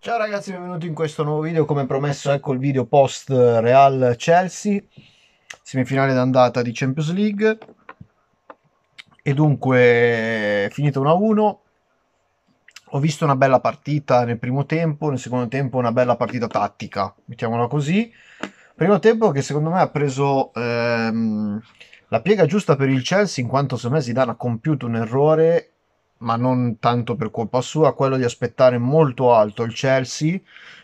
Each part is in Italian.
Ciao ragazzi, benvenuti in questo nuovo video. Come promesso, ecco il video post eh, Real Chelsea, semifinale d'andata di Champions League. E dunque, finita 1-1. Ho visto una bella partita nel primo tempo, nel secondo tempo una bella partita tattica, mettiamola così. Primo tempo che secondo me ha preso ehm, la piega giusta per il Chelsea, in quanto secondo me Zidane ha compiuto un errore ma non tanto per colpa sua, quello di aspettare molto alto il Chelsea,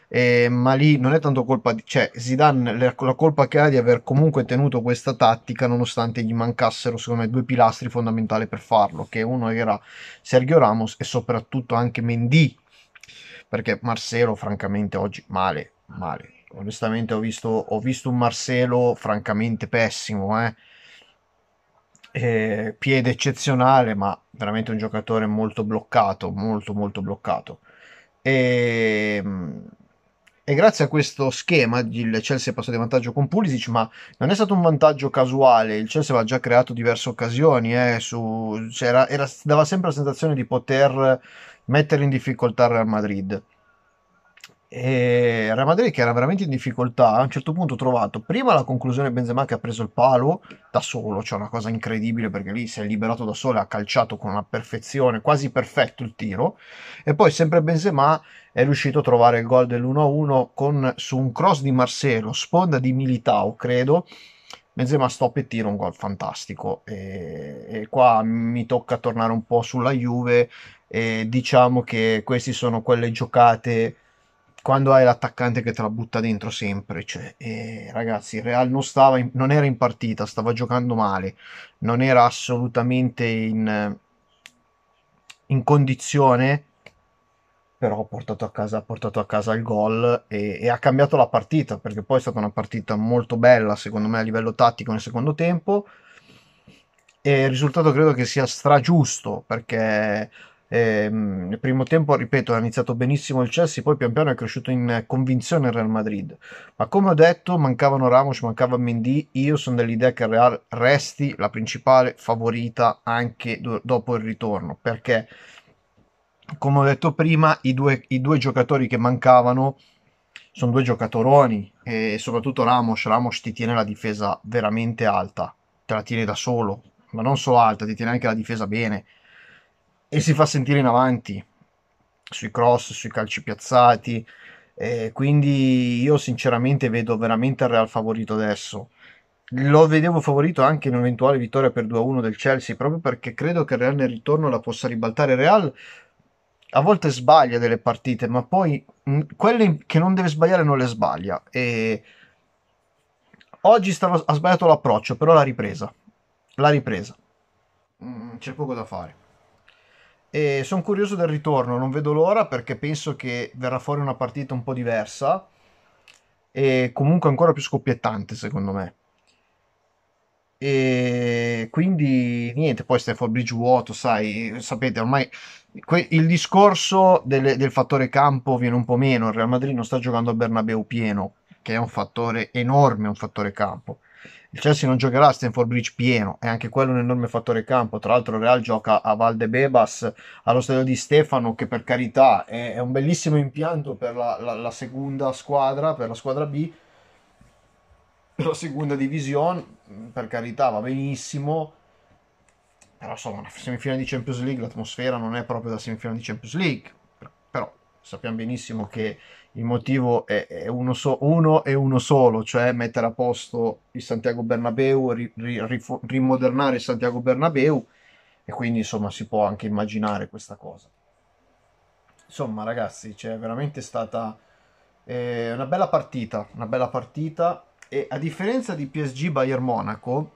eh, ma lì non è tanto colpa di... cioè Zidane la, la colpa che ha di aver comunque tenuto questa tattica nonostante gli mancassero secondo me due pilastri fondamentali per farlo, che uno era Sergio Ramos e soprattutto anche Mendy, perché Marcelo francamente oggi male, male. Onestamente ho visto, ho visto un Marcelo francamente pessimo, eh eh, piede eccezionale, ma veramente un giocatore molto bloccato, molto molto bloccato. E, ehm, e grazie a questo schema il Chelsea è passato in vantaggio con Pulisic, ma non è stato un vantaggio casuale, il Chelsea aveva già creato diverse occasioni, eh, su, cioè era, era, dava sempre la sensazione di poter mettere in difficoltà il Real Madrid. E Real Madrid che era veramente in difficoltà, a un certo punto ho trovato prima la conclusione Benzema che ha preso il palo da solo, cioè una cosa incredibile perché lì si è liberato da solo e ha calciato con una perfezione, quasi perfetto il tiro e poi sempre Benzema è riuscito a trovare il gol dell'1-1 con, su un cross di Marcelo, sponda di Militao credo, Benzema stop e tiro un gol fantastico e, e qua mi tocca tornare un po' sulla Juve e diciamo che queste sono quelle giocate quando hai l'attaccante che te la butta dentro sempre, cioè, eh, ragazzi, il Real non, stava in, non era in partita, stava giocando male, non era assolutamente in, in condizione, però ha portato a casa, portato a casa il gol e, e ha cambiato la partita, perché poi è stata una partita molto bella, secondo me, a livello tattico nel secondo tempo, e il risultato credo che sia stragiusto, perché eh, nel primo tempo, ripeto, ha iniziato benissimo il Chelsea, poi pian piano è cresciuto in convinzione il Real Madrid. Ma come ho detto, mancavano Ramos, mancava Mendy. Io sono dell'idea che il Real resti la principale favorita anche do- dopo il ritorno, perché come ho detto prima, i due, i due giocatori che mancavano sono due giocatoroni e soprattutto Ramos. Ramos ti tiene la difesa veramente alta, te la tiene da solo, ma non solo alta, ti tiene anche la difesa bene e si fa sentire in avanti sui cross, sui calci piazzati. Eh, quindi io sinceramente vedo veramente il Real favorito adesso. Lo vedevo favorito anche in un'eventuale vittoria per 2-1 del Chelsea, proprio perché credo che il Real nel ritorno la possa ribaltare. Il Real a volte sbaglia delle partite, ma poi mh, mm, quelle che non deve sbagliare non le sbaglia. E oggi stava, ha sbagliato l'approccio, però l'ha ripresa. L'ha ripresa. Mm, c'è poco da fare. E sono curioso del ritorno, non vedo l'ora perché penso che verrà fuori una partita un po' diversa e comunque ancora più scoppiettante secondo me. E quindi niente, poi Stefano Bridge vuoto, sai, sapete ormai que- il discorso delle, del fattore campo viene un po' meno, il Real Madrid non sta giocando a Bernabeu pieno, che è un fattore enorme, un fattore campo. Il Chelsea non giocherà a Stanford Bridge pieno, è anche quello un enorme fattore campo. Tra l'altro, il Real gioca a Valdebebas allo stadio di Stefano, che per carità è, è un bellissimo impianto per la, la, la, seconda squadra, per la squadra B, per la seconda divisione. Per carità, va benissimo. Però insomma, una semifinale di Champions League l'atmosfera non è proprio da semifinale di Champions League. Però sappiamo benissimo che il motivo è, è uno, so, uno, e uno solo, cioè mettere a posto il Santiago Bernabeu, ri, ri, rimodernare il Santiago Bernabeu e quindi insomma si può anche immaginare questa cosa. Insomma ragazzi, c'è cioè, veramente stata eh, una bella partita, una bella partita e a differenza di PSG Bayern Monaco,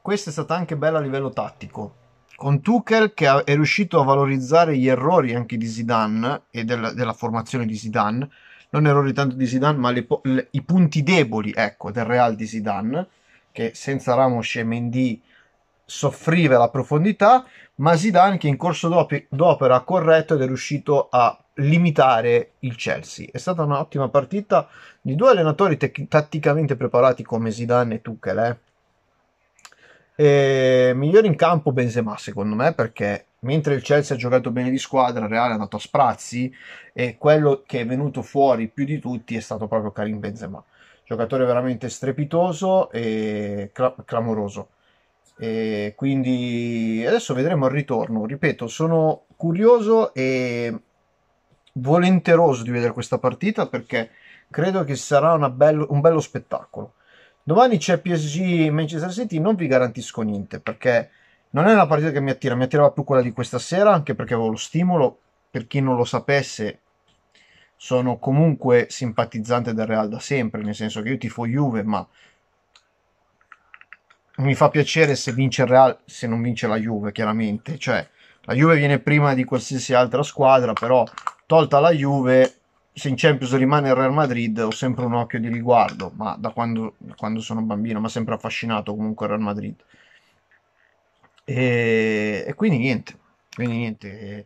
questa è stata anche bella a livello tattico con Tuchel che è riuscito a valorizzare gli errori anche di Zidane e della, della formazione di Zidane, non errori tanto di Zidane ma le, le, i punti deboli ecco, del Real di Zidane, che senza Ramos e Mendy soffriva la profondità, ma Zidane che in corso d'op- d'opera ha corretto ed è riuscito a limitare il Chelsea. È stata un'ottima partita di due allenatori tec- tatticamente preparati come Zidane e Tuchel, eh? E ehm, migliore in campo Benzema secondo me perché mentre il Chelsea ha giocato bene di squadra, il Reale è andato a sprazzi e quello che è venuto fuori più di tutti è stato proprio Karim Benzema. Giocatore veramente strepitoso e clamoroso. E quindi adesso vedremo il ritorno. Ripeto, sono curioso e volenteroso di vedere questa partita perché credo che sarà bello, un bello spettacolo. Domani c'è PSG Manchester City, non vi garantisco niente perché non è una partita che mi attira, mi attirava più quella di questa sera, anche perché avevo lo stimolo, per chi non lo sapesse sono comunque simpatizzante del Real da sempre, nel senso che io tifo Juve, ma mi fa piacere se vince il Real, se non vince la Juve, chiaramente, cioè la Juve viene prima di qualsiasi altra squadra, però tolta la Juve se in Champions rimane il Real Madrid ho sempre un occhio di riguardo, ma da quando, da quando sono bambino mi ha sempre affascinato comunque il Real Madrid. E, e quindi niente, quindi niente. E,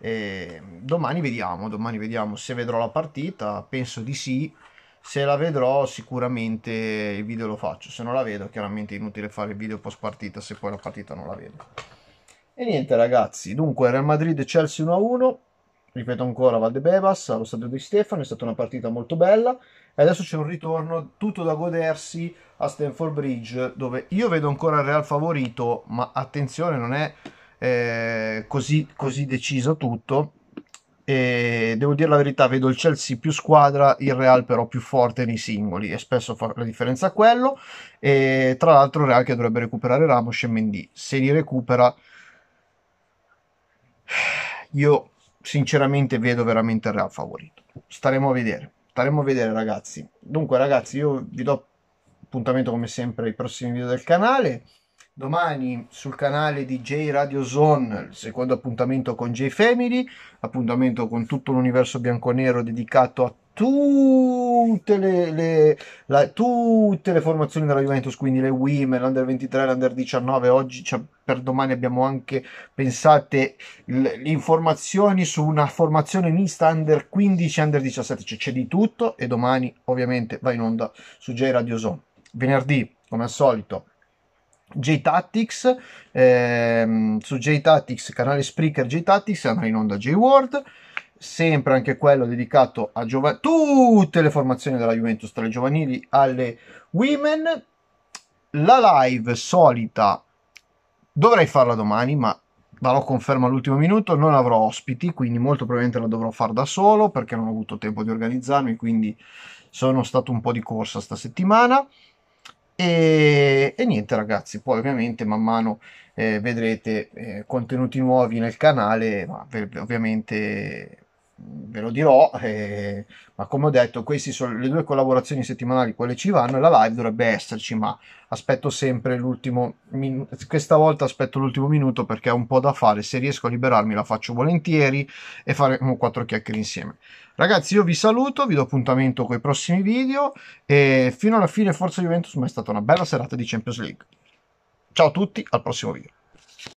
e domani vediamo, domani vediamo se vedrò la partita, penso di sì. Se la vedrò sicuramente il video lo faccio, se non la vedo chiaramente è inutile fare il video post partita se poi la partita non la vedo. E niente ragazzi, dunque Real Madrid-Chelsea 1-1 ripeto ancora Valdebebas allo stadio di Stefano, è stata una partita molto bella e adesso c'è un ritorno tutto da godersi a Stanford Bridge dove io vedo ancora il Real favorito ma attenzione non è eh, così, così deciso tutto e devo dire la verità vedo il Chelsea più squadra il Real però più forte nei singoli e spesso fa la differenza a quello e tra l'altro il Real che dovrebbe recuperare Ramos e Mendy se li recupera io sinceramente vedo veramente il Real favorito. Staremo a vedere, staremo a vedere ragazzi. Dunque ragazzi io vi do appuntamento come sempre ai prossimi video del canale. Domani sul canale di J Radio Zone, il secondo appuntamento con J Family, appuntamento con tutto l'universo bianco-nero dedicato a tutte le, le, la, tutte le, formazioni della Juventus, quindi le Women, l'Under 23, l'Under 19, oggi cioè, per domani abbiamo anche pensate le informazioni su una formazione mista Under 15, Under 17, cioè c'è di tutto e domani ovviamente va in onda su J Radio Zone. Venerdì, come al solito, J-Tactics, ehm, su J-Tactics, canale Spreaker J-Tactics, andrà in onda J-World sempre anche quello dedicato a giova- tutte le formazioni della Juventus tra le giovanili alle women. La live solita dovrei farla domani, ma ve darò conferma all'ultimo minuto. Non avrò ospiti, quindi molto probabilmente la dovrò fare da solo perché non ho avuto tempo di organizzarmi. Quindi sono stato un po' di corsa sta settimana. E, e, niente ragazzi, poi ovviamente man mano eh, vedrete eh, contenuti nuovi nel canale, ma ovviamente ve lo dirò, eh, ma come ho detto, queste sono le due collaborazioni settimanali, quelle ci vanno, e la live dovrebbe esserci, ma aspetto sempre l'ultimo minuto, questa volta aspetto l'ultimo minuto perché ho un po' da fare, se riesco a liberarmi la faccio volentieri e faremo quattro chiacchiere insieme. Ragazzi io vi saluto, vi do appuntamento con i prossimi video e fino alla fine Forza Juventus, ma è stata una bella serata di Champions League. Ciao a tutti, al prossimo video.